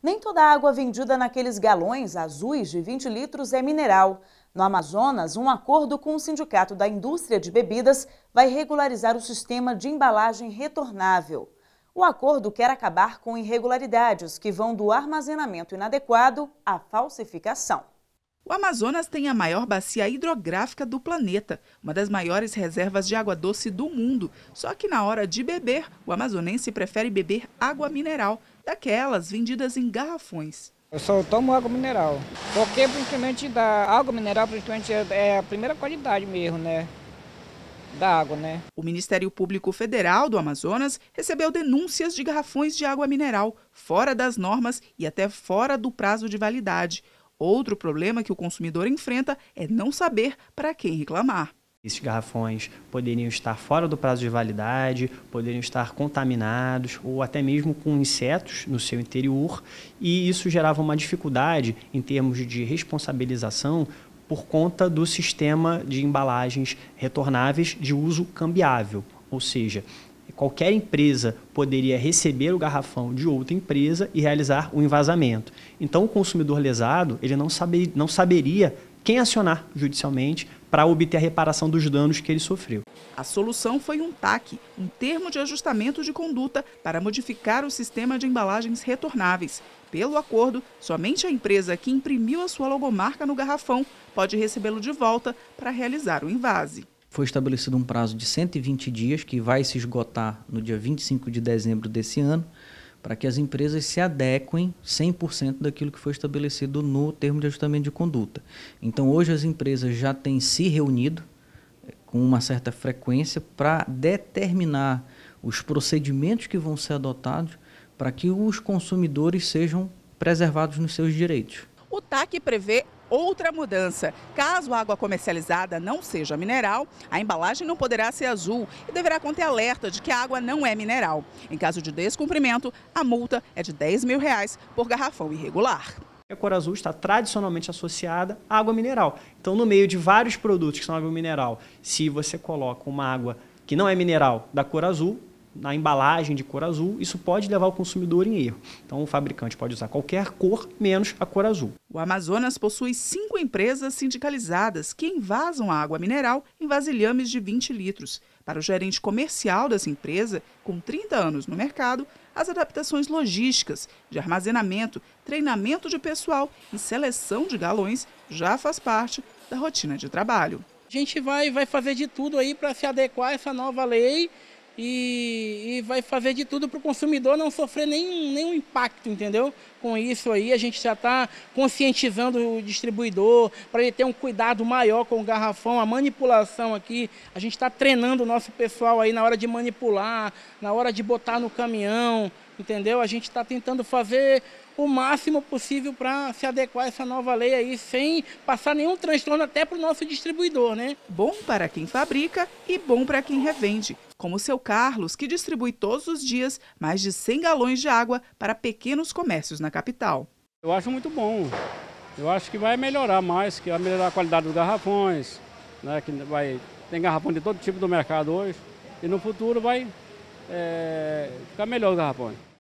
Nem toda a água vendida naqueles galões azuis de 20 litros é mineral. No Amazonas, um acordo com o Sindicato da Indústria de Bebidas vai regularizar o sistema de embalagem retornável. O acordo quer acabar com irregularidades que vão do armazenamento inadequado à falsificação. O Amazonas tem a maior bacia hidrográfica do planeta, uma das maiores reservas de água doce do mundo. Só que na hora de beber, o amazonense prefere beber água mineral, daquelas vendidas em garrafões. Eu só tomo água mineral, porque principalmente da água mineral principalmente é, é a primeira qualidade mesmo, né? da água, né? O Ministério Público Federal do Amazonas recebeu denúncias de garrafões de água mineral fora das normas e até fora do prazo de validade. Outro problema que o consumidor enfrenta é não saber para quem reclamar. Esses garrafões poderiam estar fora do prazo de validade, poderiam estar contaminados ou até mesmo com insetos no seu interior, e isso gerava uma dificuldade em termos de responsabilização por conta do sistema de embalagens retornáveis de uso cambiável. Ou seja, qualquer empresa poderia receber o garrafão de outra empresa e realizar o um envasamento. Então, o consumidor lesado ele não, saber, não saberia quem acionar judicialmente para obter a reparação dos danos que ele sofreu. A solução foi um TAC, um termo de ajustamento de conduta para modificar o sistema de embalagens retornáveis. Pelo acordo, somente a empresa que imprimiu a sua logomarca no garrafão pode recebê-lo de volta para realizar o invase foi estabelecido um prazo de 120 dias, que vai se esgotar no dia 25 de dezembro desse ano, para que as empresas se adequem 100% daquilo que foi estabelecido no termo de ajustamento de conduta. Então, hoje as empresas já têm se reunido eh, com uma certa frequência para determinar os procedimentos que vão ser adotados para que os consumidores sejam preservados nos seus direitos. O TAC prevê outra mudança. Caso a água comercializada não seja mineral, a embalagem não poderá ser azul e deverá conter alerta de que a água não é mineral. Em caso de descumprimento, a multa é de 10 mil reais por garrafão irregular. A cor azul está tradicionalmente associada à água mineral. Então, no meio de vários produtos que são água mineral, se você coloca uma água que não é mineral da cor azul, na embalagem de cor azul, isso pode levar o consumidor em erro. Então, o fabricante pode usar qualquer cor menos a cor azul. O Amazonas possui cinco empresas sindicalizadas que envasam a água mineral em vasilhames de 20 litros. Para o gerente comercial dessa empresa, com 30 anos no mercado, as adaptações logísticas, de armazenamento, treinamento de pessoal e seleção de galões já faz parte da rotina de trabalho. A gente vai, vai fazer de tudo aí para se adequar a essa nova lei e, e vai fazer de tudo para o consumidor não sofrer nenhum, nenhum impacto, entendeu? Com isso aí, a gente já está conscientizando o distribuidor para ele ter um cuidado maior com o garrafão, a manipulação aqui. A gente está treinando o nosso pessoal aí na hora de manipular, na hora de botar no caminhão entendeu? A gente está tentando fazer o máximo possível para se adequar a essa nova lei aí, sem passar nenhum transtorno até para o nosso distribuidor, né? Bom para quem fabrica e bom para quem revende, como o seu Carlos, que distribui todos os dias mais de 100 galões de água para pequenos comércios na capital. Eu acho muito bom. Eu acho que vai melhorar mais, que vai melhorar a qualidade dos garrafões, né? Que vai tem garrafão de todo tipo do mercado hoje e no futuro vai é, ficar melhor os garrafões.